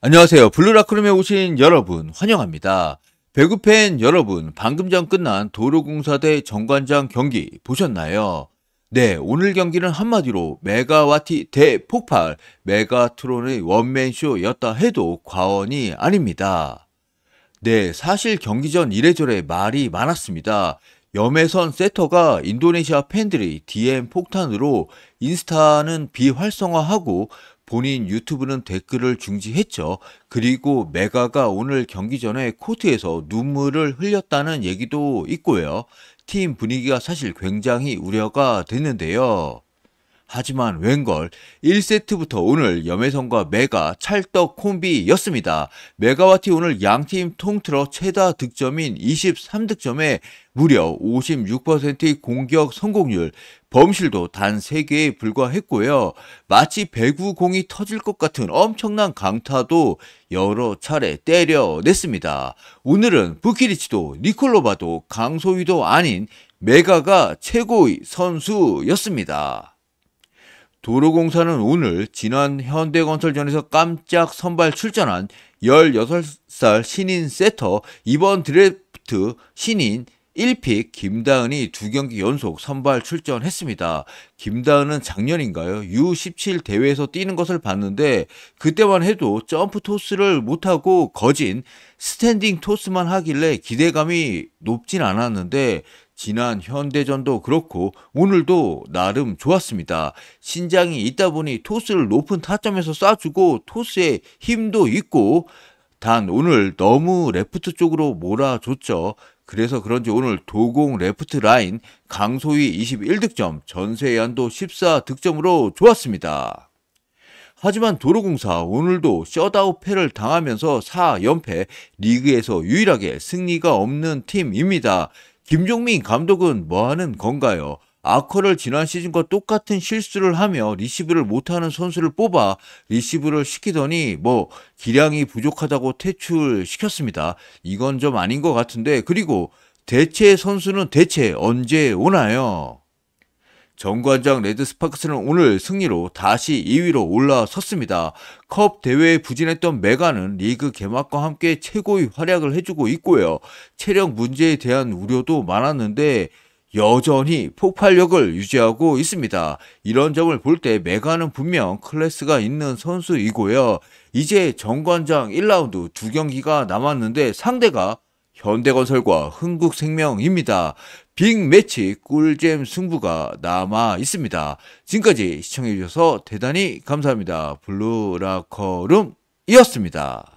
안녕하세요. 블루라크룸에 오신 여러분 환영합니다. 배구팬 여러분 방금 전 끝난 도로공사 대 정관장 경기 보셨나요? 네, 오늘 경기는 한마디로 메가와티 대폭발 메가트론의 원맨쇼였다 해도 과언이 아닙니다. 네, 사실 경기 전 이래저래 말이 많았습니다. 염해선 세터가 인도네시아 팬들이 DM 폭탄으로 인스타는 비활성화하고 본인 유튜브는 댓글을 중지했죠. 그리고 메가가 오늘 경기 전에 코트에서 눈물을 흘렸다는 얘기도 있고요. 팀 분위기가 사실 굉장히 우려가 됐는데요. 하지만 웬걸 1세트부터 오늘 염혜성과 메가 찰떡 콤비였습니다. 메가와티 오늘 양팀 통틀어 최다 득점인 23득점에 무려 56%의 공격 성공률, 범실도 단 3개에 불과했고요. 마치 배구공이 터질 것 같은 엄청난 강타도 여러 차례 때려냈습니다. 오늘은 부키리치도 니콜로바도 강소위도 아닌 메가가 최고의 선수였습니다. 도로공사는 오늘 지난 현대건설전에서 깜짝 선발 출전한 16살 신인 세터 이번 드래프트 신인 1픽 김다은이 두 경기 연속 선발 출전했습니다. 김다은은 작년인가요? U17 대회에서 뛰는 것을 봤는데 그때만 해도 점프 토스를 못하고 거진 스탠딩 토스만 하길래 기대감이 높진 않았는데 지난 현대전도 그렇고 오늘도 나름 좋았습니다. 신장이 있다 보니 토스를 높은 타점에서 쏴주고 토스에 힘도 있고 단 오늘 너무 레프트 쪽으로 몰아줬죠. 그래서 그런지 오늘 도공 레프트 라인 강소희 21득점, 전세연도 14득점으로 좋았습니다. 하지만 도로공사 오늘도 셧아웃 패를 당하면서 4연패 리그에서 유일하게 승리가 없는 팀입니다. 김종민 감독은 뭐하는 건가요? 아커를 지난 시즌과 똑같은 실수를 하며 리시브를 못하는 선수를 뽑아 리시브를 시키더니 뭐 기량이 부족하다고 퇴출시켰습니다. 이건 좀 아닌 것 같은데 그리고 대체 선수는 대체 언제 오나요? 정관장 레드스파크스는 오늘 승리로 다시 2위로 올라섰습니다. 컵 대회에 부진했던 메가는 리그 개막과 함께 최고의 활약을 해주고 있고요. 체력 문제에 대한 우려도 많았는데 여전히 폭발력을 유지하고 있습니다. 이런 점을 볼 때 메가는 분명 클래스가 있는 선수이고요. 이제 정관장 1라운드 두 경기가 남았는데 상대가 현대건설과 흥국생명입니다. 빅매치 꿀잼 승부가 남아 있습니다. 지금까지 시청해주셔서 대단히 감사합니다. 블루라커룸이었습니다.